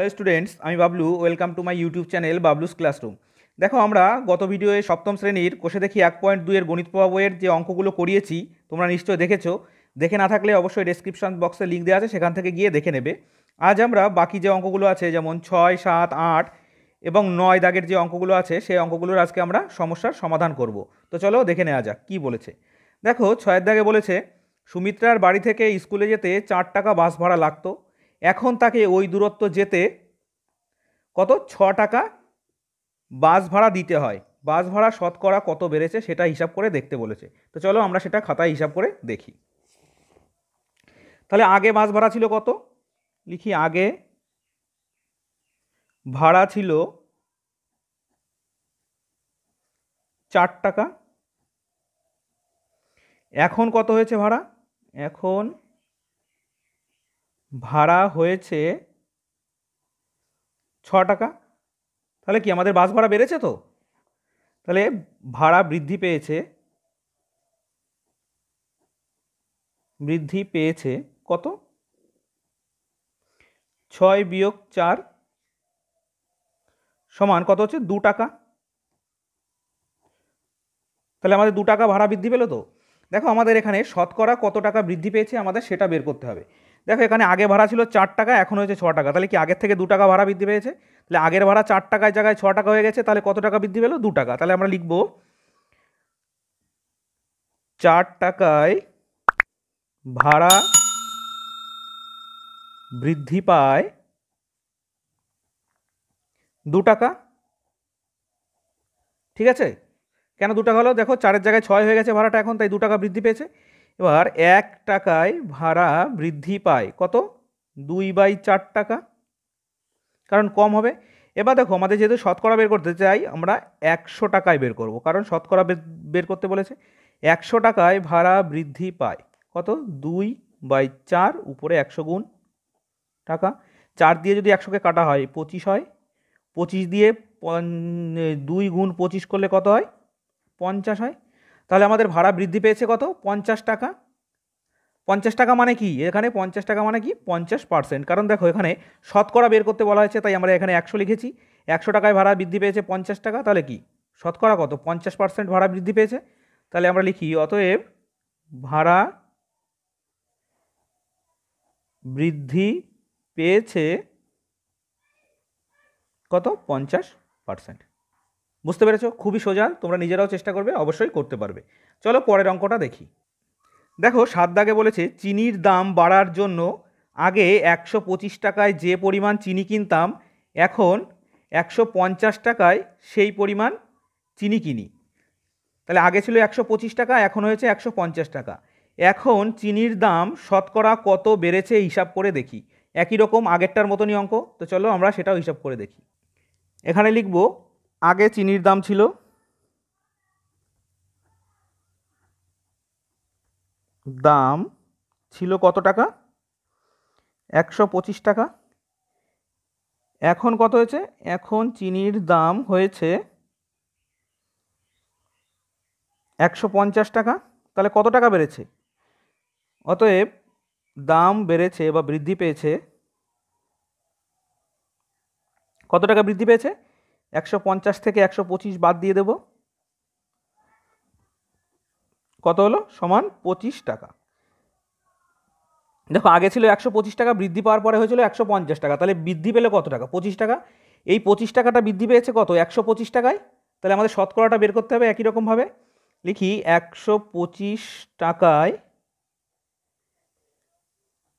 Hello students আমি Bablu welcome to my YouTube channel Bablu's classroom দেখো আমরা গত ভিডিওয়ে সপ্তম শ্রেণীর কোষে দেখি এক পয়েন্ট দুইয়ের গণিত প্রভাব বইয়ের যে অঙ্কগুলো করিয়েছি তোমরা নিশ্চয়ই দেখেছো দেখে না থাকলে অবশ্যই ডেসক্রিপশন বক্সে লিঙ্ক দেওয়া আছে সেখান থেকে গিয়ে দেখে নেবে আজ আমরা বাকি যে অঙ্কগুলো আছে যেমন ছয় সাত আট এবং নয় দাগের যে অঙ্কগুলো আছে সেই অঙ্কগুলোর আজকে আমরা সমস্যার সমাধান করব তো চলো দেখে নেওয়া যাক কী বলেছে দেখো ছয়ের দাগে বলেছে সুমিত্রার বাড়ি থেকে স্কুলে যেতে চার টাকা বাস ভাড়া লাগতো এখন তাকে ওই দূরত্ব যেতে কত ছ টাকা বাস ভাড়া দিতে হয় বাস ভাড়া শতকরা কত বেড়েছে সেটা হিসাব করে দেখতে বলেছে তো চলো আমরা সেটা খাতায় হিসাব করে দেখি তাহলে আগে বাস ভাড়া ছিল কত লিখি আগে ভাড়া ছিল চার টাকা এখন কত হয়েছে ভাড়া এখন ভাড়া হয়েছে ছ টাকা তাহলে কি আমাদের বাস ভাড়া বেড়েছে তো তাহলে ভাড়া বৃদ্ধি পেয়েছে বৃদ্ধি পেয়েছে কত ছয় বিয়োগ চার সমান কত হচ্ছে দু টাকা তাহলে আমাদের দু টাকা ভাড়া বৃদ্ধি পেলো তো দেখো আমাদের এখানে শতকরা কত টাকা বৃদ্ধি পেয়েছে আমাদের সেটা বের করতে হবে দেখো এখানে আগে ভাড়া ছিল চার টাকা এখন হয়েছে ছ টাকা তাহলে কি আগের থেকে দু টাকা ভাড়া বৃদ্ধি পেয়েছে তাহলে আগের ভাড়া চার টাকায় জায়গায় ছ টাকা হয়ে গেছে তাহলে কত টাকা বৃদ্ধি পেলো দু টাকা তাহলে আমরা লিখব চার টাকায় ভাড়া বৃদ্ধি পায় দু টাকা ঠিক আছে কেন দু টাকা হলো দেখো চারের জায়গায় ছয় হয়ে গেছে ভাড়াটা এখন তাই দু টাকা বৃদ্ধি পেয়েছে এবার এক টাকায় ভাড়া বৃদ্ধি পায় কত দুই বাই চার টাকা কারণ কম হবে এবার দেখো আমাদের যেহেতু শতকরা বের করতে চাই আমরা একশো টাকায় বের করব কারণ শতকরা বের করতে বলেছে একশো টাকায় ভাড়া বৃদ্ধি পায় কত দুই বাই চার উপরে একশো গুণ টাকা চার দিয়ে যদি একশোকে কাটা হয় পঁচিশ হয় পঁচিশ দিয়ে দুই গুণ পঁচিশ করলে কত হয় পঞ্চাশ হয় তাহলে আমাদের ভাড়া বৃদ্ধি পেয়েছে কত পঞ্চাশ টাকা পঞ্চাশ টাকা মানে কি এখানে পঞ্চাশ টাকা মানে কি পঞ্চাশ পার্সেন্ট কারণ দেখো এখানে শতকরা বের করতে বলা হয়েছে তাই আমরা এখানে একশো লিখেছি একশো টাকায় ভাড়া বৃদ্ধি পেয়েছে পঞ্চাশ টাকা তাহলে কি শতকরা কত পঞ্চাশ পার্সেন্ট ভাড়া বৃদ্ধি পেয়েছে তাহলে আমরা লিখি অতএব ভাড়া বৃদ্ধি পেয়েছে কত পঞ্চাশ পার্সেন্ট বুঝতে পেরেছো খুবই সোজা তোমরা নিজেরাও চেষ্টা করবে অবশ্যই করতে পারবে চলো পরের অঙ্কটা দেখি দেখো সাত দাগে বলেছে চিনির দাম বাড়ার জন্য আগে একশো পঁচিশ টাকায় যে পরিমাণ চিনি কিনতাম এখন একশো পঞ্চাশ টাকায় সেই পরিমাণ চিনি কিনি তাহলে আগে ছিল একশো পঁচিশ টাকা এখন হয়েছে একশো পঞ্চাশ টাকা এখন চিনির দাম শতকরা কত বেড়েছে হিসাব করে দেখি একই রকম আগেরটার মতনই অঙ্ক তো চলো আমরা সেটাও হিসাব করে দেখি এখানে লিখবো আগে চিনির দাম ছিল দাম ছিল কত টাকা একশো পঁচিশ টাকা এখন কত হয়েছে এখন চিনির দাম হয়েছে একশো পঞ্চাশ টাকা তাহলে কত টাকা বেড়েছে অতএব দাম বেড়েছে বা বৃদ্ধি পেয়েছে কত টাকা বৃদ্ধি পেয়েছে একশো পঞ্চাশ থেকে একশো পঁচিশ বাদ দিয়ে দেব কত হলো সমান পঁচিশ টাকা দেখো আগে ছিল একশো পঁচিশ টাকা বৃদ্ধি পাওয়ার পরে হয়েছিল একশো পঞ্চাশ টাকা তাহলে বৃদ্ধি পেলে কত টাকা পঁচিশ টাকা এই পঁচিশ টাকাটা বৃদ্ধি পেয়েছে কত একশো পঁচিশ টাকায় তাহলে আমাদের শতকরাটা বের করতে হবে একই রকমভাবে লিখি একশো পঁচিশ টাকায়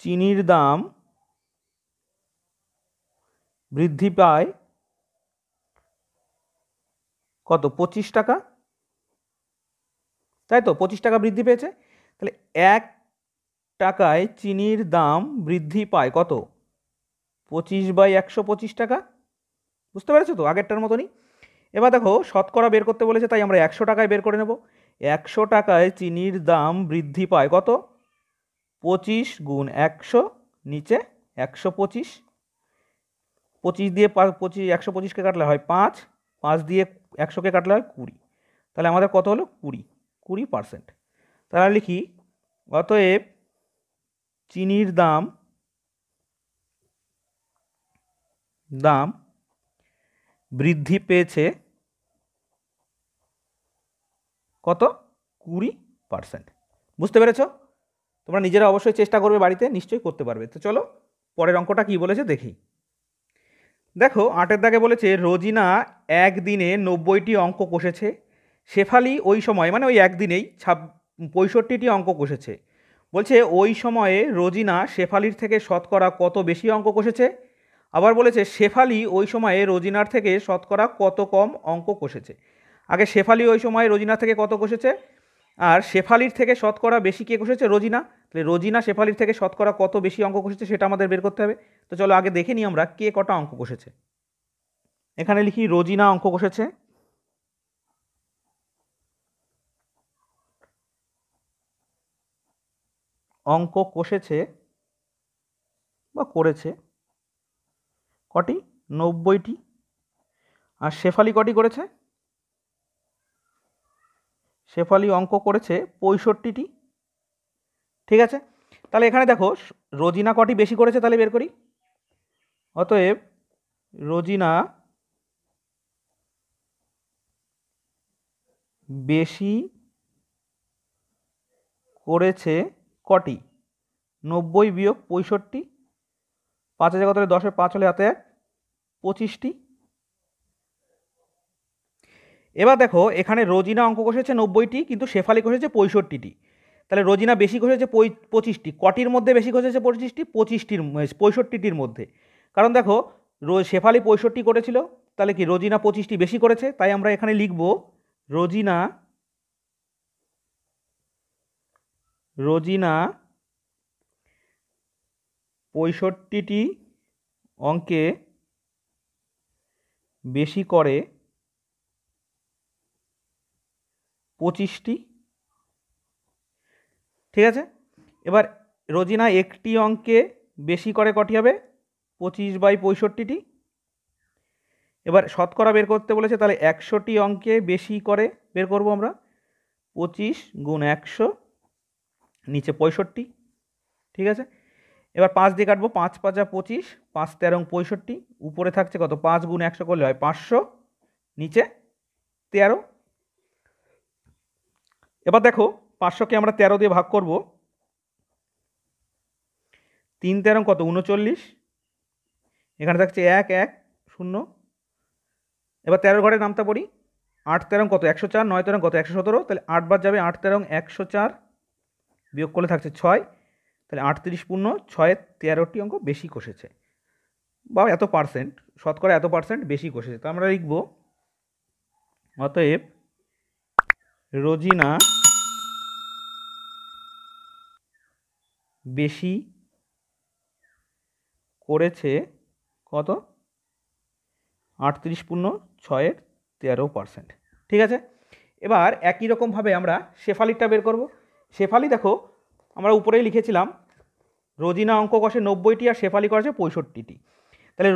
চিনির দাম বৃদ্ধি পায় কত পঁচিশ টাকা তাই তো পঁচিশ টাকা বৃদ্ধি পেয়েছে তাহলে এক টাকায় চিনির দাম বৃদ্ধি পায় কত পঁচিশ বাই একশো পঁচিশ টাকা বুঝতে পেরেছো তো আগেরটার মতনই এবার দেখো শতকরা বের করতে বলেছে তাই আমরা একশো টাকায় বের করে নেব একশো টাকায় চিনির দাম বৃদ্ধি পায় কত পঁচিশ গুণ একশো নিচে একশো পঁচিশ পঁচিশ দিয়ে পঁচিশ একশো পঁচিশকে কাটলে হয় পাঁচ পাঁচ দিয়ে একশোকে কাটলে হয় কুড়ি তাহলে আমাদের কত হলো কুড়ি কুড়ি পার্সেন্ট তাহলে লিখি অতএব চিনির দাম দাম বৃদ্ধি পেয়েছে কত কুড়ি পার্সেন্ট বুঝতে পেরেছ তোমরা নিজেরা অবশ্যই চেষ্টা করবে বাড়িতে নিশ্চয়ই করতে পারবে তো চলো পরের অঙ্কটা কি বলেছে দেখি দেখো আটের দাগে বলেছে রোজিনা একদিনে নব্বইটি অঙ্ক কষেছে শেফালি ওই সময় মানে ওই একদিনেই ছাব পঁয়ষট্টিটি অঙ্ক কষেছে বলছে ওই সময়ে রোজিনা শেফালির থেকে শতকরা কত বেশি অঙ্ক কষেছে আবার বলেছে শেফালি ওই সময়ে রোজিনার থেকে শতকরা কত কম অঙ্ক কষেছে আগে শেফালি ওই সময়ে রোজিনা থেকে কত কষেছে আর শেফালির থেকে শতকরা বেশি কে কষেছে রোজিনা তাহলে রোজিনা শেফালির থেকে শতকরা কত বেশি অঙ্ক কষেছে সেটা আমাদের বের করতে হবে তো চলো আগে দেখে নিই আমরা কে কটা অঙ্ক কষেছে এখানে লিখি রোজিনা অঙ্ক কষেছে অঙ্ক কষেছে বা করেছে কটি নব্বইটি আর শেফালি কটি করেছে শেফালি অঙ্ক করেছে পঁয়ষট্টিটি ঠিক আছে তাহলে এখানে দেখো রোজিনা কটি বেশি করেছে তাহলে বের করি অতএব রোজিনা বেশি করেছে কটি নব্বই বিয়োগ পঁয়ষট্টি পাঁচ হাজার কত দশে পাঁচ হলে হাতে পঁচিশটি এবার দেখো এখানে রোজিনা অঙ্ক কষেছে নব্বইটি কিন্তু শেফালি কষেছে পঁয়ষট্টিটি তাহলে রোজিনা বেশি ঘষেছে পঁচিশটি কটির মধ্যে বেশি ঘষেছে পঁচিশটি পঁচিশটির পঁয়ষট্টিটির মধ্যে কারণ দেখো শেফালি পঁয়ষট্টি করেছিল তাহলে কি রোজিনা পঁচিশটি বেশি করেছে তাই আমরা এখানে লিখব রোজিনা রোজিনা পঁয়ষট্টিটি অঙ্কে বেশি করে পঁচিশটি ঠিক আছে এবার রোজিনা একটি অঙ্কে বেশি করে কটি হবে পঁচিশ বাই পঁয়ষট্টিটি এবার শতকরা বের করতে বলেছে তাহলে একশোটি অঙ্কে বেশি করে বের করব আমরা পঁচিশ গুণ একশো নিচে পঁয়ষট্টি ঠিক আছে এবার পাঁচ দিয়ে কাটবো পাঁচ পাঁচা পঁচিশ পাঁচ তেরো পঁয়ষট্টি উপরে থাকছে কত পাঁচ গুণ একশো করলে হয় পাঁচশো নিচে তেরো এবার দেখো পাঁচশোকে আমরা তেরো দিয়ে ভাগ করব তিন তেরো কত উনচল্লিশ এখানে থাকছে এক এক শূন্য এবার তেরো ঘরে নামটা পড়ি আট তেরো কত একশো চার নয় তেরো কত একশো সতেরো তাহলে আটবার যাবে আট তেরো একশো চার বিয়োগ করলে থাকছে ছয় তাহলে আটত্রিশ পূর্ণ ছয়ের তেরোটি অঙ্ক বেশি কষেছে বা এত পার্সেন্ট শতকরা এত পার্সেন্ট বেশি কষেছে তো আমরা লিখব অতএব রোজিনা বেশি করেছে কত আটত্রিশ পূর্ণ ছয়ের তেরো পার্সেন্ট ঠিক আছে এবার একই রকমভাবে আমরা শেফালিটা বের করব শেফালি দেখো আমরা উপরেই লিখেছিলাম রোজিনা অঙ্ক কষে নব্বইটি আর শেফালি কষে পঁয়ষট্টিটি তাহলে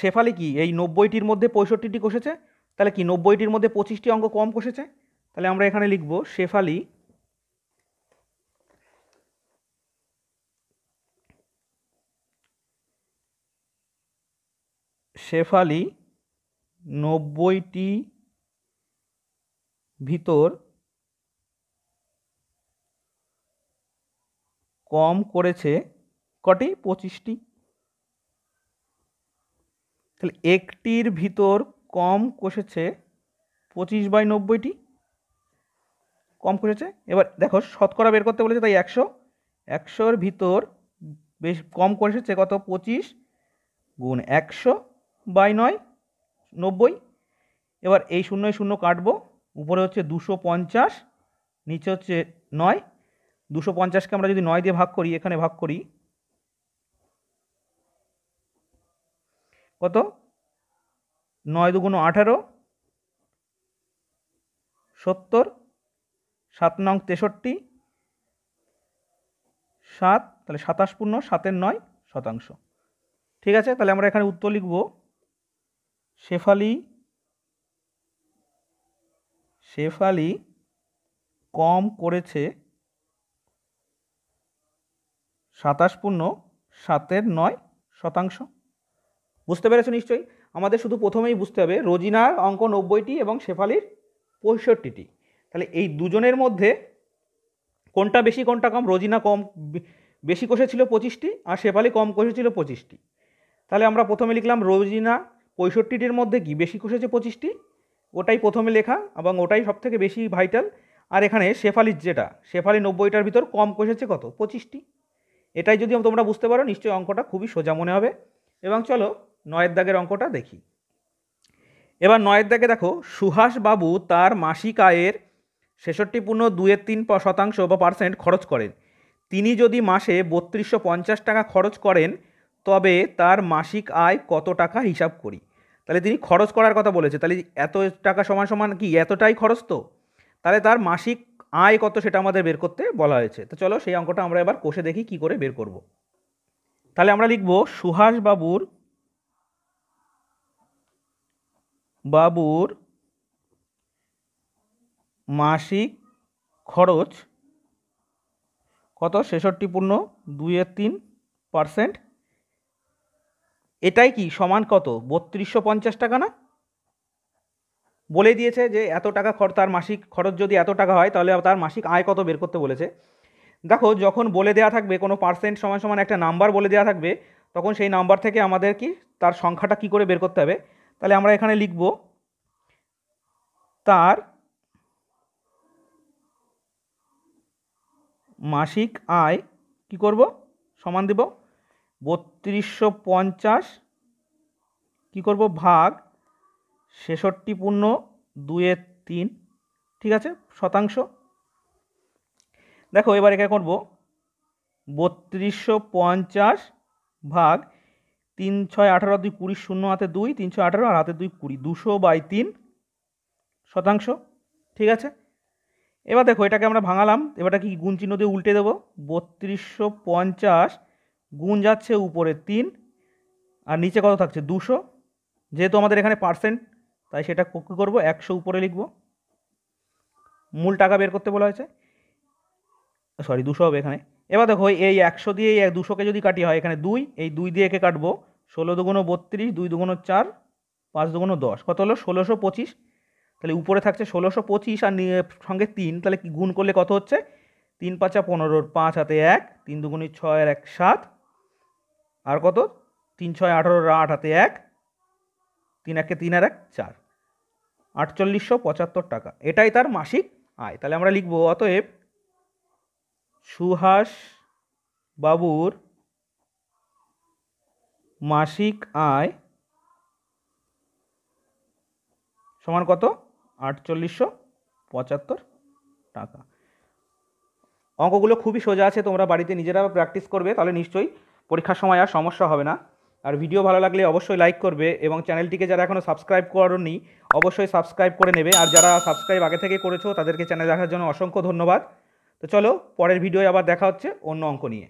শেফালি কি এই নব্বইটির মধ্যে পঁয়ষট্টিটি কষেছে তাহলে কি নব্বইটির মধ্যে পঁচিশটি অঙ্ক কম কষেছে তাহলে আমরা এখানে লিখব শেফালি শেফালি নব্বইটি ভিতর কম করেছে কটি পঁচিশটি তাহলে একটির ভিতর কম কষেছে পঁচিশ বাই নব্বইটি কম কষেছে এবার দেখো শতকরা বের করতে বলেছে তাই একশো একশোর ভিতর বেশ কম কষেছে কত পঁচিশ গুণ একশো বাই নয় নব্বই এবার এই শূন্যই শূন্য কাটবো উপরে হচ্ছে দুশো পঞ্চাশ নিচে হচ্ছে নয় দুশো পঞ্চাশকে আমরা যদি নয় দিয়ে ভাগ করি এখানে ভাগ করি কত নয় দুগুণ আঠারো সত্তর সাত নং তেষট্টি সাত তাহলে সাতাশ পূর্ণ সাতের নয় শতাংশ ঠিক আছে তাহলে আমরা এখানে উত্তর লিখবো শেফালি শেফালি কম করেছে সাতাশ পূর্ণ সাতের নয় শতাংশ বুঝতে পেরেছো নিশ্চয়ই আমাদের শুধু প্রথমেই বুঝতে হবে রোজিনার অঙ্ক নব্বইটি এবং শেফালির পঁয়ষট্টিটি তাহলে এই দুজনের মধ্যে কোনটা বেশি কোনটা কম রোজিনা কম বেশি কষেছিল পঁচিশটি আর শেফালি কম কষেছিল পঁচিশটি তাহলে আমরা প্রথমে লিখলাম রোজিনা পঁয়ষট্টিটির মধ্যে কি বেশি কষেছে পঁচিশটি ওটাই প্রথমে লেখা এবং ওটাই সবথেকে বেশি ভাইটাল আর এখানে শেফালির যেটা শেফালি নব্বইটার ভিতর কম কষেছে কত পঁচিশটি এটাই যদি তোমরা বুঝতে পারো নিশ্চয়ই অঙ্কটা খুবই সোজা মনে হবে এবং চলো নয়ের দাগের অঙ্কটা দেখি এবার নয়ের দাগে দেখো সুহাস বাবু তার মাসিক আয়ের ছেষট্টি পূর্ণ দুয়ের তিন শতাংশ বা পার্সেন্ট খরচ করেন তিনি যদি মাসে বত্রিশশো পঞ্চাশ টাকা খরচ করেন তবে তার মাসিক আয় কত টাকা হিসাব করি তাহলে তিনি খরচ করার কথা বলেছে তাহলে এত টাকা সমান সমান কি এতটাই খরচ তো তাহলে তার মাসিক আয় কত সেটা আমাদের বের করতে বলা হয়েছে তো চলো সেই অঙ্কটা আমরা এবার কষে দেখি কি করে বের করব। তাহলে আমরা লিখব সুহাস বাবুর বাবুর মাসিক খরচ কত ছেষট্টি পূর্ণ দুইয়ের তিন পার্সেন্ট এটাই কি সমান কত বত্রিশশো পঞ্চাশ টাকা না বলে দিয়েছে যে এত টাকা খর তার মাসিক খরচ যদি এত টাকা হয় তাহলে তার মাসিক আয় কত বের করতে বলেছে দেখো যখন বলে দেওয়া থাকবে কোনো পার্সেন্ট সমান সমান একটা নাম্বার বলে দেওয়া থাকবে তখন সেই নাম্বার থেকে আমাদের কি তার সংখ্যাটা কি করে বের করতে হবে তাহলে আমরা এখানে লিখব তার মাসিক আয় কি করব সমান দেব বত্রিশশো পঞ্চাশ কী করবো ভাগ ছেষট্টি পূর্ণ দুয়ের তিন ঠিক আছে শতাংশ দেখো এবার একে করব বত্রিশশো পঞ্চাশ ভাগ তিন ছয় আঠারো দুই কুড়ি শূন্য হাতে দুই তিন ছয় আঠারো আর হাতে দুই কুড়ি দুশো বাই তিন শতাংশ ঠিক আছে এবার দেখো এটাকে আমরা ভাঙালাম এবারটা কি গুণ চিহ্ন দিয়ে উল্টে দেবো বত্রিশশো পঞ্চাশ গুণ যাচ্ছে উপরে তিন আর নিচে কত থাকছে দুশো যেহেতু আমাদের এখানে পার্সেন্ট তাই সেটা কী করব একশো উপরে লিখব মূল টাকা বের করতে বলা হয়েছে সরি দুশো হবে এখানে এবার দেখো এই একশো দিয়ে এই দুশোকে যদি কাটি হয় এখানে দুই এই দুই দিয়ে একে কাটবো ষোলো দুগুণো বত্রিশ দুই দুগুণো চার পাঁচ দুগুণো দশ কত হলো ষোলোশো পঁচিশ তাহলে উপরে থাকছে ষোলোশো পঁচিশ আর সঙ্গে তিন তাহলে গুণ করলে কত হচ্ছে তিন পাঁচা পনেরোর পাঁচ হাতে এক তিন দুগুণি ছয় এক সাত আর কত তিন ছয় আঠারো আট হাতে এক তিন একে তিন আর এক চার আটচল্লিশশো পঁচাত্তর টাকা এটাই তার মাসিক আয় তাহলে আমরা লিখব অতএব সুহাস বাবুর মাসিক আয় সমান কত আটচল্লিশশো পঁচাত্তর টাকা অঙ্কগুলো খুবই সোজা আছে তোমরা বাড়িতে নিজেরা প্র্যাকটিস করবে তাহলে নিশ্চয়ই পরীক্ষার সময় আর সমস্যা হবে না আর ভিডিও ভালো লাগলে অবশ্যই লাইক করবে এবং চ্যানেলটিকে যারা এখনও সাবস্ক্রাইব করনি অবশ্যই সাবস্ক্রাইব করে নেবে আর যারা সাবস্ক্রাইব আগে থেকে করেছো তাদেরকে চ্যানেল দেখার জন্য অসংখ্য ধন্যবাদ তো চলো পরের ভিডিও আবার দেখা হচ্ছে অন্য অঙ্ক নিয়ে